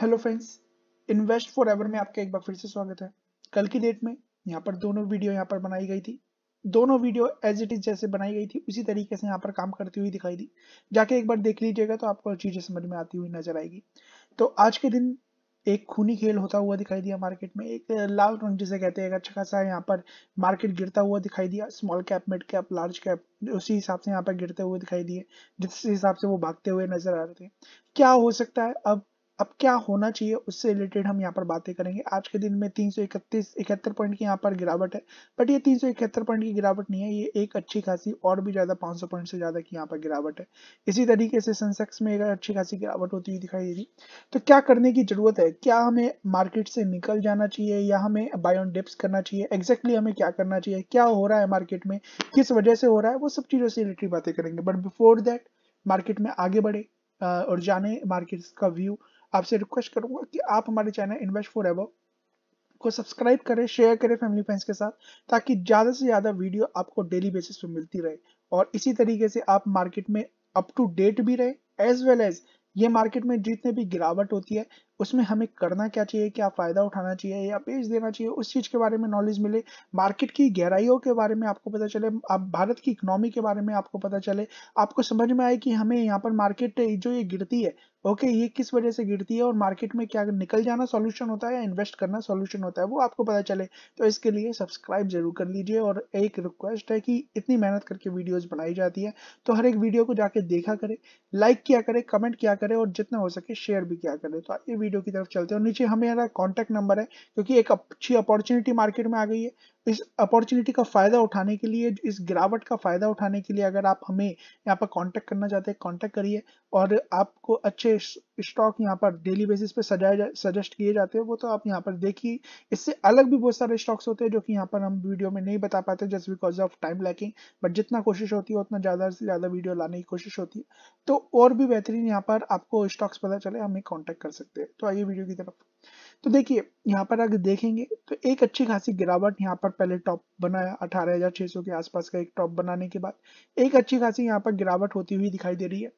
hello friends Invest For Ever में आपका एक बार फिर से स्वागत है कल की डेट में यहाँ पर दोनों वीडियो यहाँ पर बनाई गई थी दोनों वीडियो एज इट इज जैसे बनाई गई थी उसी तरीके से यहाँ पर काम करती हुई दिखाई दी जाके एक बार देख लीजिएगा तो आपको चीजें समझ में आती हुई नजर आएगी तो आज के दिन एक खूनी खेल होता हुआ दिखाई दिया मार्केट में एक लाल रंग जिसे कहते हैं अच्छा खासा यहाँ पर मार्केट गिरता हुआ दिखाई दिया small cap mid cap large cap उसी हिसाब से यहाँ पर गिरते हुए दिखाई दिए जिस हिसाब से वो भागते हुए नजर आ रहे थे क्या हो सकता है अब अब क्या होना चाहिए उससे रिलेटेड हम यहाँ पर बातें करेंगे आज के दिन में तीन सौ इकतीस इकहत्तर पॉइंट की यहाँ पर गिरावट है बट ये तीन सौ इकहत्तर पॉइंट की गिरावट नहीं है ये एक अच्छी खासी और भी ज़्यादा पांच सौ पॉइंट से ज़्यादा की यहाँ पर गिरावट है इसी तरीके से सेंसेक्स में एक अच्छी खासी गिरावट होती हुई दिखाई दे रही तो क्या करने की ज़रूरत है क्या हमें मार्केट से निकल जाना चाहिए या हमें बाय ऑन डिप्स करना चाहिए एग्जैक्टली हमें क्या करना चाहिए क्या हो रहा है मार्केट में किस वजह से हो रहा है वो सब चीज़ों से रिलेटेड बातें करेंगे बट बिफोर दैट मार्केट में आगे बढ़े और जाने मार्केट का व्यू आपसे रिक्वेस्ट करूंगा कि आप हमारे चैनल इन्वेस्ट फॉर एवर को सब्सक्राइब करें शेयर करें फैमिली फ्रेंड्स के साथ ताकि ज़्यादा से ज़्यादा वीडियो आपको डेली बेसिस पर मिलती रहे और इसी तरीके से आप मार्केट में अप टू डेट भी रहे एज वेल एज ये मार्केट में जितने भी गिरावट होती है उसमें हमें करना क्या चाहिए क्या फ़ायदा उठाना चाहिए या बेच देना चाहिए उस चीज़ के बारे में नॉलेज मिले मार्केट की गहराइयों के बारे में आपको पता चले आप भारत की इकोनॉमी के बारे में आपको पता चले आपको समझ में आए कि हमें यहाँ पर मार्केट जो ये गिरती है ओके ये किस वजह से गिरती है और मार्केट में क्या निकल जाना सॉल्यूशन होता है या इन्वेस्ट करना सॉल्यूशन होता है वो आपको पता चले तो इसके लिए सब्सक्राइब जरूर कर लीजिए और एक रिक्वेस्ट है कि इतनी मेहनत करके वीडियोस बनाई जाती है तो हर एक वीडियो को जाके देखा करें लाइक किया करें कमेंट किया करें और जितना हो सके शेयर भी किया करें तो ये वीडियो की तरफ चलते हैं और नीचे हमारा कॉन्टैक्ट नंबर है क्योंकि एक अच्छी अपॉर्चुनिटी मार्केट में आ गई है इस अपॉर्चुनिटी का फ़ायदा उठाने के लिए इस गिरावट का फ़ायदा उठाने के लिए अगर आप हमें यहाँ पर कांटेक्ट करना चाहते हैं कांटेक्ट करिए और आपको अच्छे स्टॉक यहाँ पर डेली बेसिस पे सजाए सजेस्ट किए जाते हैं वो तो आप यहाँ पर देखिए इससे अलग भी बहुत सारे स्टॉक्स होते हैं जो कि यहाँ पर हम वीडियो में नहीं बता पाते just because of time lacking but जितना कोशिश होती है उतना ज़्यादा से ज़्यादा वीडियो लाने की कोशिश होती है तो और भी बेहतरीन यहाँ पर आपको स्टॉक्स पता चले हमें कॉन्टैक्ट कर सकते हैं तो आइए वीडियो की तरफ तो देखिए यहाँ पर अगर देखेंगे तो एक अच्छी खासी गिरावट यहाँ पर पहले टॉप बनाया 18,600 के आसपास का एक टॉप बनाने के बाद एक अच्छी खासी यहाँ पर गिरावट होती हुई दिखाई दे रही है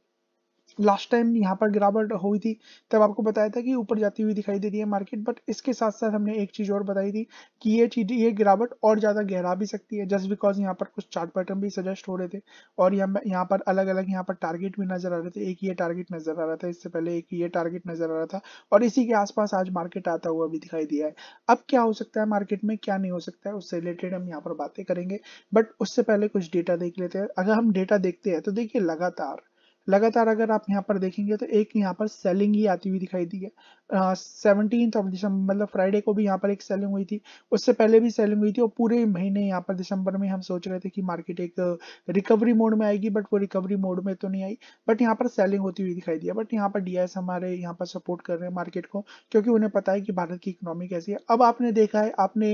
लास्ट टाइम यहाँ पर गिरावट हुई थी तब आपको बताया था कि ऊपर जाती हुई दिखाई दे रही है मार्केट बट इसके साथ साथ हमने एक चीज़ और बताई थी कि ये चीज ये गिरावट और ज़्यादा गहरा भी सकती है जस्ट बिकॉज यहाँ पर कुछ चार्ट पैटर्न भी सजेस्ट हो रहे थे और यहाँ यहाँ पर अलग अलग यहाँ पर टारगेट भी नजर आ रहे थे एक ये टारगेट नजर आ रहा था इससे पहले एक ये टारगेट नजर आ रहा था और इसी के आसपास आज मार्केट आता हुआ भी दिखाई दिया है अब क्या हो सकता है मार्केट में क्या नहीं हो सकता है उससे रिलेटेड हम यहाँ पर बातें करेंगे बट उससे पहले कुछ डेटा देख लेते हैं अगर हम डेटा देखते हैं तो देखिए लगातार लगातार अगर आप यहाँ पर देखेंगे तो एक यहाँ पर सेलिंग ही आती हुई दिखाई दी है सेवनटीन ऑफ दिसंबर मतलब फ्राइडे को भी यहाँ पर एक सेलिंग हुई थी उससे पहले भी सेलिंग हुई थी और पूरे महीने यहाँ पर दिसंबर में हम सोच रहे थे कि मार्केट एक रिकवरी मोड में आएगी बट वो रिकवरी मोड में तो नहीं आई बट यहाँ पर सेलिंग होती हुई दिखाई दिया बट यहाँ पर डी हमारे यहाँ पर सपोर्ट कर रहे हैं मार्केट को क्योंकि उन्हें पता है कि भारत की इकोनॉमी कैसी है अब आपने देखा है आपने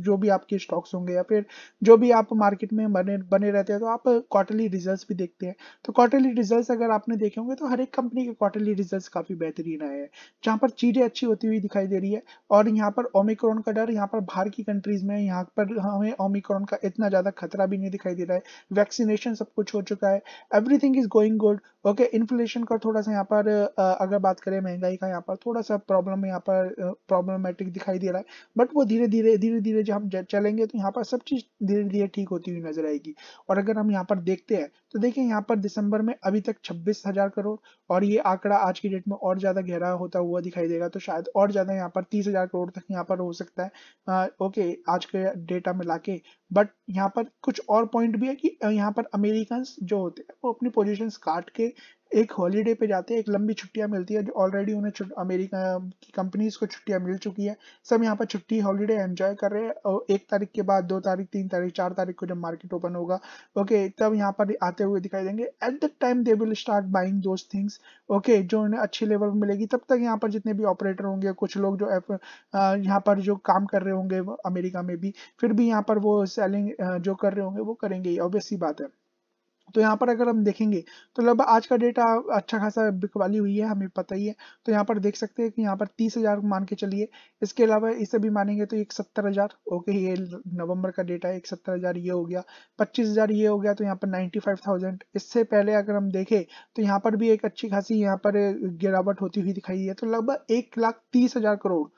जो भी आपके स्टॉक्स होंगे या फिर जो भी आप मार्केट में बने बने रहते हैं तो आप क्वार्टरली रिजल्ट भी देखते हैं तो क्वार्टरली रिजल्ट्स अगर आपने देखे होंगे तो हर एक कंपनी के क्वार्टरली रिजल्ट्स काफी बेहतरीन आए हैं जहां पर चीजें अच्छी होती हुई दिखाई दे रही है और यहाँ पर ओमिक्रॉन का डर यहाँ पर बाहर की कंट्रीज में यहाँ पर हमें ओमिक्रॉन का इतना ज्यादा खतरा भी नहीं दिखाई दे रहा है वैक्सीनेशन सब कुछ हो चुका है everything is going good okay inflation का थोड़ा सा यहाँ पर अगर बात करें महंगाई का यहाँ पर थोड़ा सा प्रॉब्लम यहाँ पर प्रॉब्लमेटिक दिखाई दे रहा है बट वो धीरे धीरे धीरे धीरे जब हम चलेंगे तो यहाँ पर सब चीज धीरे धीरे ठीक होती हुई नजर आएगी और अगर हम यहाँ पर देखते हैं तो देखिए यहाँ पर दिसंबर नवंबर में अभी तक छब्बीस हजार करोड़ और ये आंकड़ा आज की डेट में और ज्यादा गहरा होता हुआ दिखाई देगा तो शायद और ज्यादा यहाँ पर तीस हजार करोड़ तक यहाँ पर हो सकता है आ, ओके आज के डेटा में लाके बट यहाँ पर कुछ और पॉइंट भी है कि यहाँ पर अमेरिकन जो होते हैं वो अपनी पोजिशन काट के एक हॉलीडे पे जाते हैं एक लंबी छुट्टियां मिलती है जो ऑलरेडी उन्हें अमेरिका की कंपनीज को छुट्टियां मिल चुकी है सब यहाँ पर छुट्टी हॉलीडे एंजॉय कर रहे हैं और एक तारीख के बाद दो तारीख तीन तारीख चार तारीख को जब मार्केट ओपन होगा ओके तब यहाँ पर आते हुए दिखाई देंगे at the time they will start buying those things okay जो उन्हें अच्छे लेवल में मिलेगी तब तक यहाँ पर जितने भी ऑपरेटर होंगे कुछ लोग जो एफ यहाँ पर जो काम कर रहे होंगे अमेरिका में भी फिर भी यहाँ पर वो सेलिंग जो कर रहे होंगे वो करेंगे ही ऑब्वियसली बात है तो यहाँ पर अगर हम देखेंगे तो लगभग आज का डेटा अच्छा खासा बिकवाली हुई है हमें पता ही है तो यहाँ पर देख सकते हैं कि यहाँ पर तीस हजार मान के चलिए इसके अलावा इसे भी मानेंगे तो एक सत्तर हजार ओके ये नवंबर का डेटा है एक सत्तर हजार ये हो गया पच्चीस हजार ये हो गया तो यहाँ पर नाइन्टी फाइव थाउजेंड इससे पहले अगर हम देखें तो यहाँ पर भी एक अच्छी खासी यहाँ पर गिरावट होती हुई दिखाई है तो लगभग एक लाख तीस हजार करोड़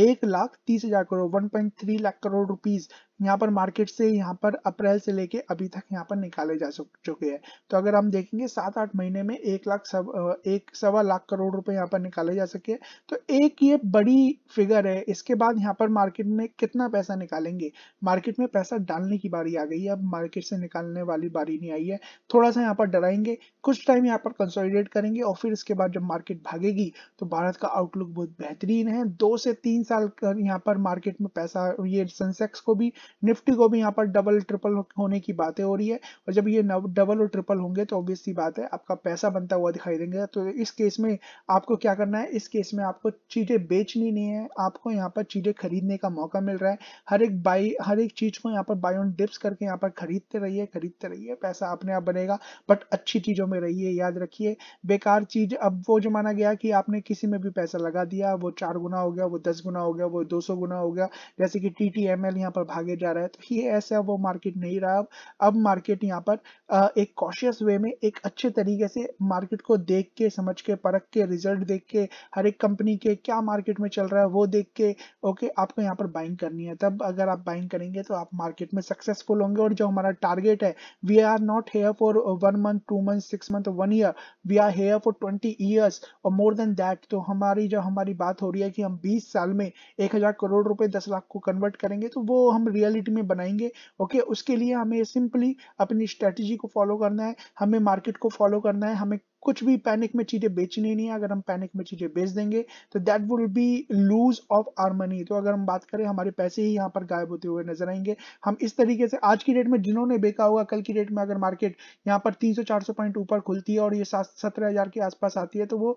एक लाख तीस हजार crore one point three lakh crore rupees यहाँ पर मार्केट से यहाँ पर अप्रैल से लेके अभी तक यहाँ पर निकाले जा चुके हैं तो अगर हम देखेंगे सात आठ महीने में एक लाख सव, एक सवा लाख करोड़ रुपए यहाँ पर निकाले जा सके तो एक ये बड़ी फिगर है इसके बाद यहाँ पर मार्केट में कितना पैसा निकालेंगे मार्केट में पैसा डालने की बारी आ गई है अब मार्केट से निकालने वाली बारी नहीं आई है थोड़ा सा यहाँ पर डराएंगे कुछ टाइम यहाँ पर कंसोलिडेट करेंगे और फिर इसके बाद जब मार्केट भागेगी तो भारत का आउटलुक बहुत बेहतरीन है दो से तीन साल यहाँ पर मार्केट में पैसा ये सेंसेक्स को भी निफ्टी को भी यहाँ पर डबल ट्रिपल होने की बातें हो रही है और जब ये डबल और ट्रिपल होंगे तो ऑब्वियसली बात है आपका पैसा बनता हुआ दिखाई देंगे तो इस केस में आपको क्या करना है इस केस में आपको चीज़ें बेचनी नहीं है आपको यहाँ पर चीज़ें खरीदने का मौका मिल रहा है हर एक बाई हर एक चीज़ को यहाँ पर बाई ऑन डिप्स करके यहाँ पर खरीदते रहिए खरीदते रहिए पैसा अपने आप बनेगा बट अच्छी चीज़ों में रहिए याद रखिए बेकार चीज़ अब वो जो माना गया कि आपने किसी में भी पैसा लगा दिया वो चार गुना हो गया वो दस गुना हो गया वो दो सौ गुना हो गया जैसे कि टी टी एम एल यहाँ पर भागे आगे जा रहा है तो ये ऐसा वो मार्केट नहीं रहा अब मार्केट यहाँ पर एक कॉशियस वे में एक अच्छे तरीके से मार्केट को देख के समझ के परख के रिजल्ट देख के हर एक कंपनी के क्या मार्केट में चल रहा है वो देख के ओके आपको यहाँ पर बाइंग करनी है तब अगर आप बाइंग करेंगे तो आप मार्केट में सक्सेसफुल होंगे और जो हमारा टारगेट है we are not here for one month two month six month one year we are here for twenty years और मोर देन दैट तो हमारी जो हमारी बात हो रही है कि हम बीस साल में एक हजार करोड़ रुपए दस लाख को कन्वर्ट करेंगे तो वो हम रियलिटी में बनाएंगे ओके उसके लिए हमें सिंपली अपनी स्ट्रेटेजी को फॉलो करना है हमें मार्केट को फॉलो करना है हमें कुछ भी पैनिक में चीजें बेचनी नहीं है अगर हम पैनिक में चीजें बेच देंगे तो that will be lose of our money तो अगर हम बात करें हमारे पैसे ही यहाँ पर गायब होते हुए नजर आएंगे हम इस तरीके से आज की डेट में जिन्होंने बेचा होगा कल की डेट में अगर मार्केट यहाँ पर 300-400 पॉइंट ऊपर खुलती है और ये सत्रह हजार के आसपास आती है तो वो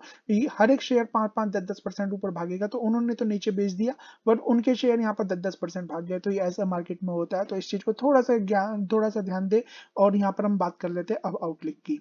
हर एक शेयर पांच पांच दस दस परसेंट ऊपर भागेगा तो उन्होंने तो नीचे बेच दिया बट उनके शेयर यहाँ पर दस दस परसेंट भाग गए तो ये ऐसा मार्केट में होता है तो इस चीज को थोड़ा सा ज्ञान थोड़ा सा ध्यान दे और यहाँ पर हम बात कर लेते हैं अब आउटलिक की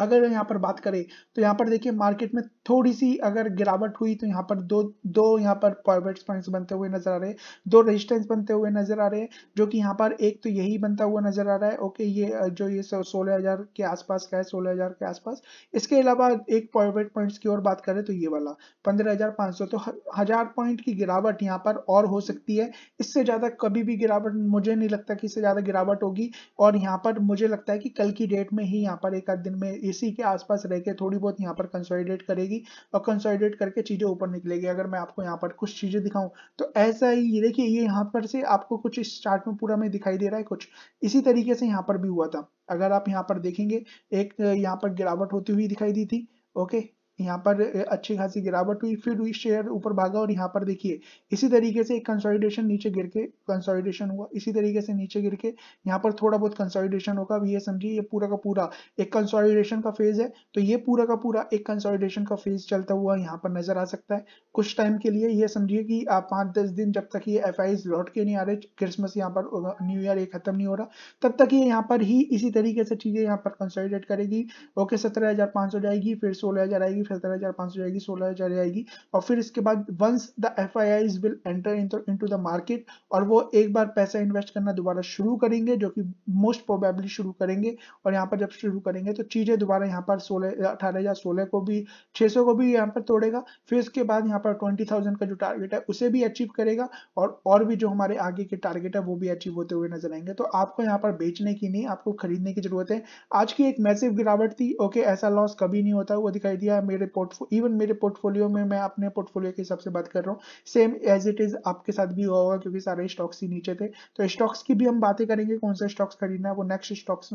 अगर यहाँ पर बात करें तो यहाँ पर देखिए मार्केट में थोड़ी सी अगर गिरावट हुई तो यहाँ पर दो दो यहाँ पर प्राइवेट पॉइंट्स बनते हुए नजर आ रहे हैं दो रेजिस्टेंस बनते हुए नजर आ रहे हैं जो कि यहाँ पर एक तो यही बनता हुआ नजर आ रहा है ओके ये जो ये सोलह हजार के आसपास का है सोलह हजार के आसपास इसके अलावा एक प्राइवेट पॉइंट्स की और बात करें तो ये वाला पंद्रह हजार पाँच सौ तो हजार पॉइंट की गिरावट यहाँ पर और हो सकती है इससे ज्यादा कभी भी गिरावट मुझे नहीं लगता कि इससे ज्यादा गिरावट होगी और यहाँ पर मुझे लगता है कि कल की डेट में ही यहाँ पर एक आध दिन में इसी के आसपास रह के थोड़ी बहुत यहाँ पर कंसोलिडेट करेगी और कंसोलिडेट करके चीज़ें ऊपर निकलेगी अगर मैं आपको यहाँ पर कुछ चीज़ें दिखाऊं तो ऐसा ही ये देखिए ये यहाँ पर से आपको कुछ इस चार्ट में पूरा में दिखाई दे रहा है कुछ इसी तरीके से यहाँ पर भी हुआ था अगर आप यहाँ पर देखेंगे एक यहाँ पर गिरावट होती हुई दिखाई दी थी ओके यहाँ पर अच्छी खासी गिरावट हुई फिर हुई शेयर ऊपर भागा और यहाँ पर देखिए इसी तरीके से एक कंसोलिडेशन नीचे गिर के कंसोलिडेशन हुआ इसी तरीके से नीचे गिर के यहाँ पर थोड़ा बहुत कंसोलिडेशन होगा अब ये समझिए ये पूरा का पूरा एक कंसोलिडेशन का फेज है तो ये पूरा का पूरा एक कंसोलिडेशन का फेज चलता हुआ यहाँ पर नजर आ सकता है कुछ टाइम के लिए ये समझिए कि आप पाँच दस दिन जब तक ये एफ लौट के नहीं आ रहे क्रिसमस यहाँ पर न्यू ईयर ये खत्म नहीं हो रहा तब तक ये यहाँ पर ही इसी तरीके से चीजें यहाँ पर कंसोलिडेट करेगी ओके सत्रह जाएगी फिर सोलह आएगी जाएगी फिर तेरह हजार पांच सौ जाएगी सोलह हजार जाएगी और फिर इसके बाद once the F I Is will enter into the market और वो एक बार पैसा इन्वेस्ट करना दोबारा शुरू करेंगे जो कि मोस्ट प्रोबेबली शुरू करेंगे और यहाँ पर जब शुरू करेंगे तो चीज़ें दोबारा यहाँ पर सोलह अठारह हजार सोलह को भी छह सौ को भी यहाँ पर तोड़ेगा फिर उसके बाद यहाँ पर ट्वेंटी थाउजेंड का जो टारगेट है उसे भी अचीव करेगा और और भी जो हमारे आगे के टारगेट है वो भी अचीव होते हुए नजर आएंगे तो आपको यहाँ पर बेचने की नहीं आपको खरीदने की जरूरत है आज की एक मैसिव गिरावट थी ओके ऐसा लॉस कभी नहीं होता वो दिखाई दिया मेरे पोर्टफोलियो इवन मेरे पोर्टफोलियो में मैं अपने पोर्टफोलियो के हिसाब से बात कर रहा हूँ सेम एज इट इज आपके साथ भी हुआ होगा क्योंकि सारे स्टॉक्स ही नीचे थे तो स्टॉक्स की भी हम बातें करेंगे कौन सा स्टॉक्स खरीदना है वो नेक्स्ट स्टॉक्स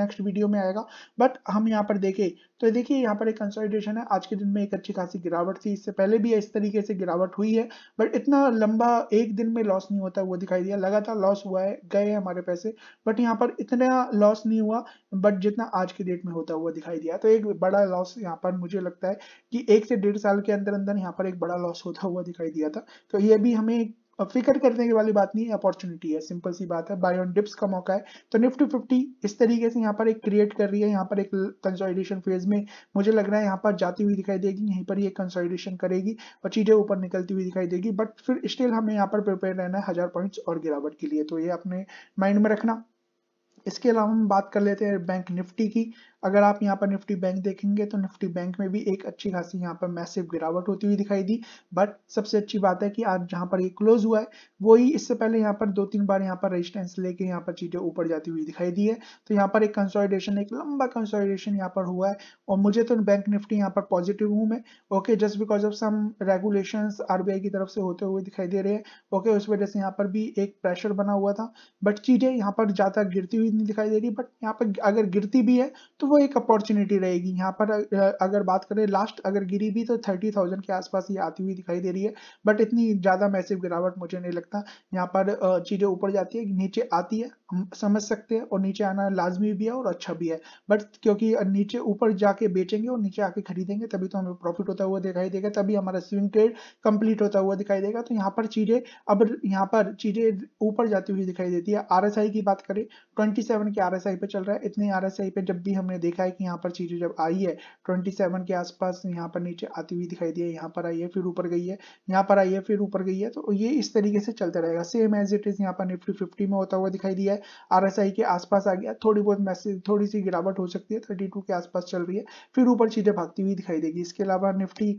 नेक्स्ट वीडियो में आएगा बट हम यहाँ पर देखें तो देखिए यहाँ पर एक कंसल्टेशन है आज के दिन में एक अच्छी खासी गिरावट थी इससे पहले भी इस तरीके से गिरावट हुई है बट इतना लंबा एक दिन में लॉस नहीं होता वो दिखाई दिया लगातार लॉस हुआ है गए हैं हमारे पैसे बट यहाँ पर इतना लॉस नहीं हुआ बट जितना आज के डेट में होता हुआ दिखाई दिया तो एक बड़ा लॉस यहाँ पर मुझे लगता सकता है कि एक से डेढ़ साल के अंदर अंदर यहाँ पर एक बड़ा लॉस होता हुआ दिखाई दिया था तो ये भी हमें फिकर करने की वाली बात नहीं है अपॉर्चुनिटी है सिंपल सी बात है बाय ऑन डिप्स का मौका है तो निफ्टी फिफ्टी इस तरीके से यहाँ पर एक क्रिएट कर रही है यहाँ पर एक कंसोलिडेशन फेज में मुझे लग रहा है यहाँ पर जाती हुई दिखाई देगी यहीं पर ये कंसोलिडेशन करेगी और चीजें ऊपर निकलती हुई दिखाई देगी बट फिर स्टिल हमें यहाँ पर प्रिपेयर रहना है हजार पॉइंट्स और गिरावट के लिए तो ये अपने माइंड में रखना इसके अलावा हम बात कर लेते हैं बैंक निफ्टी की अगर आप यहाँ पर निफ्टी बैंक देखेंगे तो निफ्टी बैंक में भी एक अच्छी खासी यहाँ पर मैसिव गिरावट होती हुई दिखाई दी बट सबसे अच्छी बात है कि आज जहाँ पर ये क्लोज हुआ है वही इससे पहले यहाँ पर दो तीन बार यहाँ पर रेजिस्टेंस लेके यहाँ पर चीजें ऊपर जाती हुई दिखाई दी है तो यहाँ पर एक कंसोलिडेशन एक लंबा कंसोलिडेशन यहाँ पर हुआ है और मुझे तो बैंक निफ्टी यहाँ पर पॉजिटिव हूँ मैं okay just because of some regulation RBI की तरफ से होते हुए दिखाई दे रहे हैं ओके उस वजह से यहाँ पर भी एक प्रेशर बना हुआ था बट चीजें यहाँ पर ज्यादा गिरती हुई नहीं दिखाई दे रही बट यहाँ पर अगर गिरती भी है तो वो एक अपॉर्चुनिटी रहेगी यहाँ पर अगर बात करें लास्ट अगर गिरी भी तो थर्टी थाउजेंड के आसपास ये आती हुई दिखाई दे रही है बट इतनी ज़्यादा मैसिव गिरावट मुझे नहीं लगता यहाँ पर चीज़ें ऊपर जाती है नीचे आती है समझ सकते हैं और नीचे आना लाजमी भी है और अच्छा भी है बट क्योंकि नीचे ऊपर जाके बेचेंगे और नीचे आके खरीदेंगे तभी तो हमें प्रॉफिट होता हुआ दिखाई देगा तभी हमारा स्विंग ट्रेड कंप्लीट होता हुआ दिखाई देगा तो यहाँ पर चीज़ें अब यहाँ पर चीज़ें ऊपर जाती हुई दिखाई देती है आर की बात करें ट्वेंटी के आर पे चल रहा है इतने आर पे जब भी हमने देखा है कि यहाँ पर चीज़ें जब आई है ट्वेंटी के आसपास यहाँ पर नीचे आती हुई दिखाई दी है यहाँ पर आई है फिर ऊपर गई है यहाँ पर आई है फिर ऊपर गई है तो ये इस तरीके से चलता रहेगा सेम एज इट इज़ यहाँ पर निफ्टी फिफ्टी में होता हुआ दिखाई दिया है आरएसआई के आसपास आ गया थोड़ी बहुत मैसेज थोड़ी सी गिरावट हो सकती है 32 के आसपास चल रही है फिर ऊपर चीजें भागती हुई दिखाई देगी इसके अलावा निफ्टी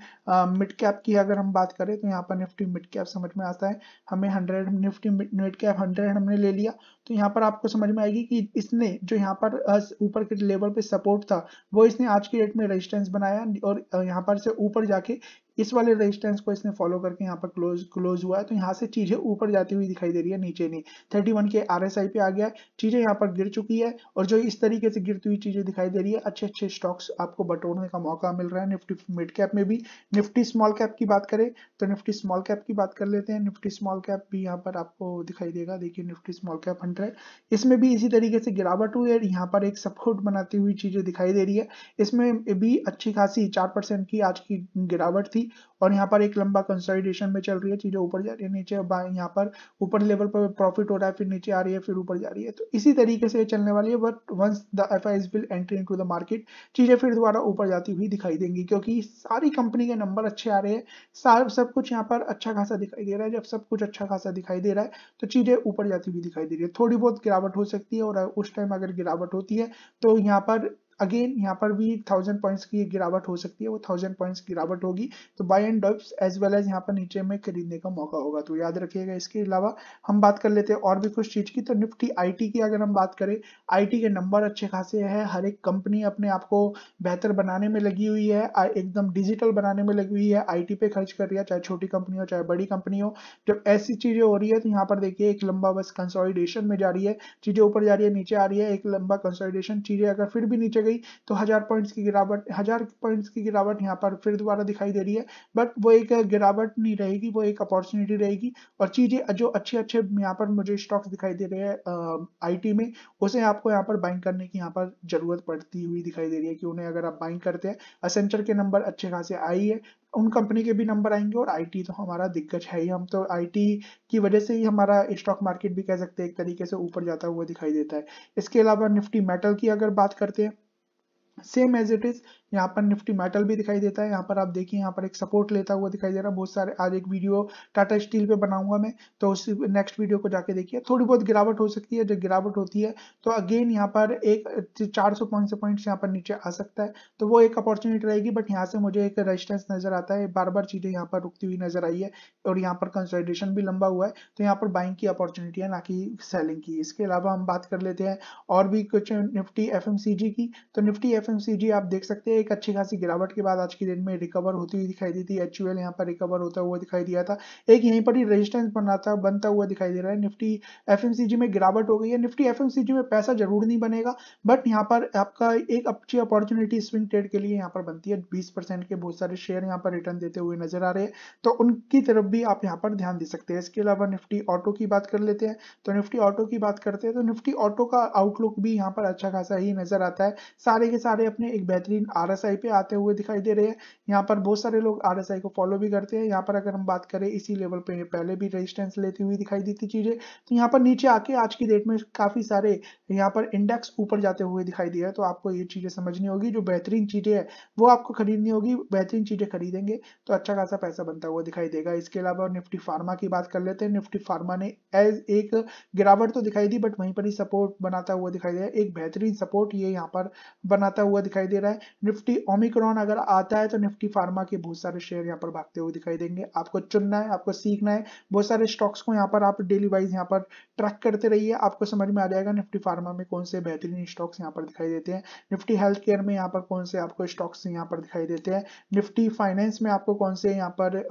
मिड कैप की अगर हम बात करें तो यहाँ पर निफ्टी मिड कैप समझ में आता है हमें hundred Nifty mid cap hundred हमने ले लिया तो यहाँ पर आपको समझ में आएगी कि इसने जो यहाँ पर ऊपर के लेवल पे सपोर्ट था वो इसने आज की डेट में रेजिस्टेंस बनाया और यहाँ पर से ऊपर जाके इस वाले रेजिस्टेंस को इसने फॉलो करके यहाँ पर क्लोज क्लोज हुआ है तो यहाँ से चीजें ऊपर जाती हुई दिखाई दे रही है नीचे नहीं थर्टी वन के आर पे आ गया है चीजें यहाँ पर गिर चुकी है और जो इस तरीके से गिरती हुई चीजें दिखाई दे रही है अच्छे अच्छे स्टॉक्स आपको बटोरने का मौका मिल रहा है निफ्टी मिड कैप में भी निफ्टी स्मॉल कैप की बात करें तो निफ्टी स्मॉल कैप की बात कर लेते हैं निफ्टी स्मॉल कैप भी यहाँ पर आपको दिखाई देगा देखिए निफ्टी स्मॉल कैप हंड्रेड इसमें भी इसी तरीके से गिरावट हुई है यहाँ पर एक सपोर्ट बनाती हुई चीजें दिखाई दे रही है इसमें भी अच्छी खासी चार परसेंट की आज की गिरावट थी थी और यहाँ पर एक लंबा कंसोलिडेशन में चल रही है चीजें ऊपर जा रही है नीचे यहाँ पर ऊपर लेवल पर प्रॉफिट हो रहा है फिर नीचे आ रही है फिर ऊपर जा रही है तो इसी तरीके से चलने वाली है but once the F I will entry in the market चीजें फिर दोबारा ऊपर जाती हुई दिखाई देंगी क्योंकि सारी कंपनी के नंबर अच्छे आ रहे हैं सब कुछ यहाँ पर अच्छा खासा दिखाई दे रहा है जब सब कुछ अच्छा खासा दिखाई दे रहा है तो चीजें ऊपर जाती हुई दिखाई दे रही है थोड़ी बहुत गिरावट हो सकती है और उस टाइम अगर गिरावट होती है तो यहाँ पर अगेन यहाँ पर भी थाउजेंड पॉइंट्स की गिरावट हो सकती है वो थाउजेंड पॉइंट्स गिरावट होगी तो buy and dips as well as यहाँ पर नीचे में खरीदने का मौका होगा तो याद रखिएगा इसके अलावा हम बात कर लेते हैं और भी कुछ चीज की तो निफ्टी आईटी की अगर हम बात करें आईटी के नंबर अच्छे खासे है हर एक कंपनी अपने आप को बेहतर बनाने में लगी हुई है एकदम डिजिटल बनाने में लगी हुई है आई पे खर्च कर रही है चाहे छोटी कंपनी हो चाहे बड़ी कंपनी हो जब ऐसी चीजें हो रही है तो यहाँ पर देखिए एक लंबा बस कंसोलिडेशन में जा रही है चीजें ऊपर जा रही है नीचे आ रही है एक लंबा कंसोलिडेशन चीजें अगर फिर भी नीचे गई तो हजार पॉइंट्स की गिरावट हजार पॉइंट्स की गिरावट यहाँ पर फिर दोबारा दिखाई दे रही है बट वो एक गिरावट नहीं रहेगी वो एक अपॉर्चुनिटी रहेगी और चीजें जो अच्छे अच्छे यहाँ पर मुझे स्टॉक्स दिखाई दे रहे हैं आई में उसे आपको यहाँ पर बाइंग करने की यहाँ पर जरूरत पड़ती हुई दिखाई दे रही है कि उन्हें अगर आप बाइंग करते हैं असेंचर के नंबर अच्छे खासे आई है उन कंपनी के भी नंबर आएंगे और आईटी तो हमारा दिग्गज है ही हम तो आईटी की वजह से ही हमारा स्टॉक मार्केट भी कह सकते हैं एक तरीके से ऊपर जाता हुआ दिखाई देता है इसके अलावा निफ्टी मेटल की अगर बात करते हैं same as it is यहाँ पर निफ्टी मेटल भी दिखाई देता है यहाँ पर आप देखिए यहाँ पर एक सपोर्ट लेता हुआ दिखाई दे रहा है बहुत सारे आज एक वीडियो टाटा स्टील पे बनाऊंगा मैं तो उस नेक्स्ट वीडियो को जाके देखिए थोड़ी बहुत गिरावट हो सकती है जब गिरावट होती है तो अगेन यहाँ पर एक चार सौ पॉइंट से पॉइंट यहाँ पर नीचे आ सकता है तो वो एक अपॉर्चुनिटी रहेगी बट यहाँ से मुझे एक रेजिस्टेंस नजर आता है बार बार चीजें यहाँ पर रुकती हुई नजर आई है और यहाँ पर कंसल्टेशन भी लंबा हुआ है तो यहाँ पर बाइंग की अपॉर्चुनिटी है ना कि सेलिंग की इसके अलावा हम बात कर लेते हैं और भी कुछ निफ्टी एफ की तो निफ्टी एफ आप देख सकते हैं एक अच्छी खासी गिरावट के बाद आज की डेट में रिकवर होती हुई दिखाई दी थी एच यू यहाँ पर रिकवर होता हुआ दिखाई दिया था एक यहीं पर ही रेजिस्टेंस बनाता बनता हुआ दिखाई दे रहा है निफ्टी एफ में गिरावट हो गई है निफ्टी एफ में पैसा जरूर नहीं बनेगा बट यहाँ पर आपका एक अच्छी अपॉर्चुनिटी स्विंग ट्रेड के लिए यहाँ पर बनती है बीस के बहुत सारे शेयर यहाँ पर रिटर्न देते हुए नजर आ रहे हैं तो उनकी तरफ भी आप यहाँ पर ध्यान दे सकते हैं इसके अलावा निफ्टी ऑटो की बात कर लेते हैं तो निफ्टी ऑटो की बात करते हैं तो निफ्टी ऑटो का आउटलुक भी यहाँ पर अच्छा खासा ही नजर आता है सारे के सारे अपने एक बेहतरीन आर आरएसआई पे आते हुए दिखाई दे रहे हैं यहाँ पर बहुत सारे लोग आरएसआई को फॉलो भी करते हैं यहाँ पर अगर हम बात करें इसी लेवल पे पहले भी रेजिस्टेंस लेती हुई दिखाई देती चीजें तो यहाँ पर नीचे आके आज की डेट में काफी सारे यहाँ पर इंडेक्स ऊपर जाते हुए दिखाई दे रहे हैं तो आपको ये चीजें समझनी होगी जो बेहतरीन चीजें है वो आपको खरीदनी होगी बेहतरीन चीजें खरीदेंगे तो अच्छा खासा पैसा बनता हुआ दिखाई देगा इसके अलावा निफ्टी फार्मा की बात कर लेते हैं निफ्टी फार्मा ने एज एक गिरावट तो दिखाई दी बट वहीं पर ही सपोर्ट बनाता हुआ दिखाई दिया एक बेहतरीन सपोर्ट ये यहाँ पर बनाता हुआ दिखाई दे रहा है निफ्टी ओमिक्रॉन अगर आता है तो निफ्टी फार्मा के बहुत सारे शेयर यहाँ पर भागते हुए दिखाई देंगे आपको चुनना है आपको सीखना है बहुत सारे स्टॉक्स को यहाँ पर आप डेली वाइज यहाँ पर ट्रैक करते रहिए आपको समझ में आ जाएगा निफ्टी फार्मा में कौन से बेहतरीन स्टॉक्स यहाँ पर दिखाई देते हैं निफ्टी हेल्थ केयर में यहाँ पर कौन से आपको स्टॉक्स यहाँ पर दिखाई देते हैं निफ्टी फाइनेंस में आपको कौन से यहाँ पर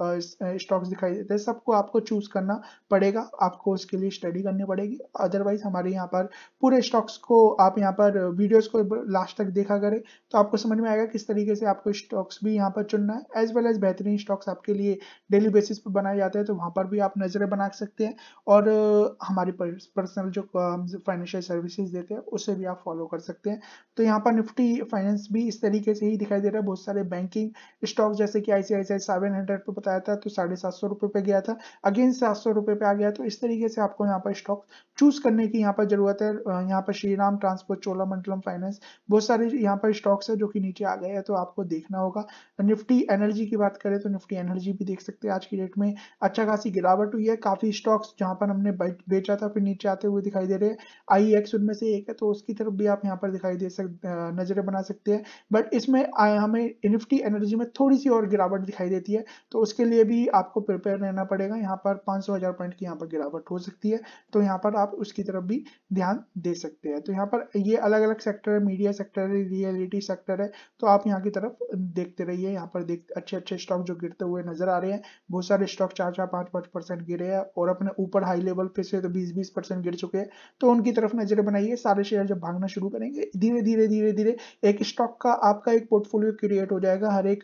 स्टॉक्स दिखाई देते हैं सबको आपको चूज करना पड़ेगा आपको उसके लिए स्टडी करनी पड़ेगी अदरवाइज हमारे यहाँ पर पूरे स्टॉक्स को आप यहाँ पर वीडियोज को लास्ट तक देखा करें तो आपको समझ में आएगा किस तरीके से आपको स्टॉक्स भी यहाँ पर चुनना है एज वेल एज बेहतरीन स्टॉक्स आपके लिए डेली बेसिस पर बनाए जाते हैं तो वहाँ पर भी आप नज़रें बना सकते हैं और हमारी पर्सनल जो फाइनेंशियल सर्विसेज देते हैं उसे भी आप फॉलो कर सकते हैं तो यहाँ पर निफ्टी फाइनेंस भी इस तरीके से ही दिखाई दे रहा है बहुत सारे बैंकिंग स्टॉक जैसे कि आई सी आई सेवन हंड्रेड बताया था तो साढ़े सात सौ रुपये पे गया था अगेन सात सौ रुपये पे आ गया तो इस तरीके से आपको यहाँ पर स्टॉक चूज करने की यहाँ पर जरूरत है यहाँ पर Shriram Transport Cholamandalam Finance बहुत सारे यहाँ पर स्टॉक्स है जो कि नीचे नीचे आ गया है तो आपको देखना होगा निफ्टी एनर्जी की बात करें तो निफ्टी एनर्जी भी देख सकते हैं आज की डेट में अच्छा खासी गिरावट हुई है काफी स्टॉक्स जहां पर हमने बेचा था फिर नीचे आते हुए दिखाई दे रहे हैं आई एक्स e उनमें से एक है तो उसकी तरफ भी आप यहाँ पर दिखाई दे सकते नजरें बना सकते हैं बट इसमें हमें निफ्टी एनर्जी में थोड़ी सी और गिरावट दिखाई देती है तो उसके लिए भी आपको प्रिपेयर रहना पड़ेगा यहाँ पर पांच हजार पॉइंट की यहाँ पर गिरावट हो सकती है तो यहाँ पर आप उसकी तरफ भी ध्यान दे सकते हैं तो यहाँ पर ये अलग अलग सेक्टर है मीडिया सेक्टर है रियलिटी सेक्टर है तो आप यहाँ की तरफ देखते रहिए यहाँ पर देख अच्छे अच्छे स्टॉक जो गिरते हुए नजर आ रहे हैं बहुत सारे स्टॉक चार चार पाँच पाँच परसेंट गिरे हैं और अपने ऊपर हाई लेवल पे से तो बीस बीस परसेंट गिर चुके हैं तो उनकी तरफ नजर बनाइए सारे शेयर जब भागना शुरू करेंगे धीरे धीरे धीरे धीरे एक स्टॉक का आपका एक पोर्टफोलियो क्रिएट हो जाएगा हर एक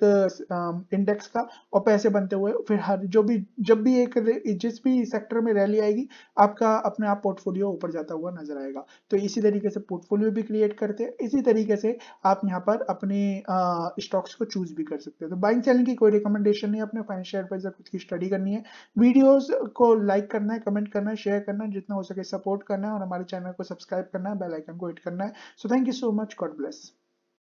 इंडेक्स का और पैसे बनते हुए फिर हर जो भी जब भी एक जिस भी सेक्टर में रैली आएगी आपका अपने आप पोर्टफोलियो ऊपर जाता हुआ नजर आएगा तो इसी तरीके से पोर्टफोलियो भी क्रिएट करते हैं इसी तरीके से आप यहाँ पर अपने अपनी स्टॉक्स को चूज भी कर सकते हैं तो बाइंग सेलिंग की कोई रिकमेंडेशन नहीं अपने फाइनेंशियल एडवाइजर खुद की स्टडी करनी है वीडियोस को लाइक करना है कमेंट करना है शेयर करना है जितना हो सके सपोर्ट करना है और हमारे चैनल को सब्सक्राइब करना है बेलाइकन को हिट करना है so thank you so much God bless